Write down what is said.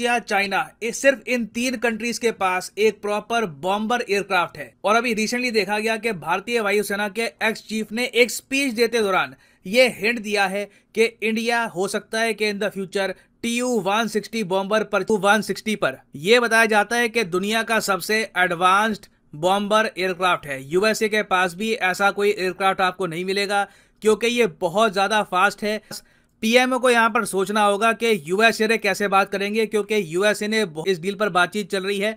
या चाइना ये सिर्फ इन तीन कंट्रीज के पास एक प्रॉपर बॉम्बर एयरक्राफ्ट है और अभी रिसेंटली देखा गया कि भारतीय वायुसेना के एक्स चीफ ने एक स्पीच देते दौरान ये हिंट दिया है कि इंडिया हो सकता है कि in the future T U one sixty bomber पर टू वन सिक्सटी पर यह बताया जाता है कि दुनिया का सबसे एडवांस्ड बॉम्बर एयरक्राफ्ट है यूएसए के पास भी ऐसा कोई एयरक्राफ्ट आपको नहीं मिलेगा क्योंकि ये बहुत ज़्यादा फास्ट है पीएमओ को यहां पर सोचना होगा कि यूएसए कैसे बात करेंगे क्योंकि यूएसए ने इस डील पर बातचीत चल रही है